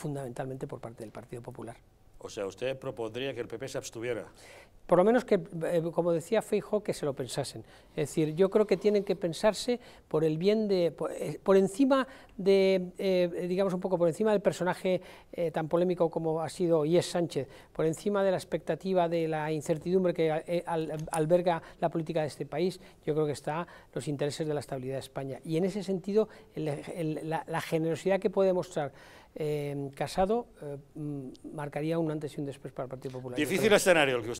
fundamentalmente por parte del Partido Popular. O sea, usted propondría que el PP se abstuviera. Por lo menos que, eh, como decía Feijo, que se lo pensasen. Es decir, yo creo que tienen que pensarse por el bien de, por, eh, encima de, eh, digamos un poco por encima del personaje tan polémico como ha sido Yes Sánchez, por encima de la expectativa de la incertidumbre que alberga la política de este país, yo creo que están los intereses de la estabilidad de España. Y en ese sentido, la, la generosidad que puede mostrar eh, casado eh, mm, marcaría un antes y un después para el Partido Popular. Difícil escenario el que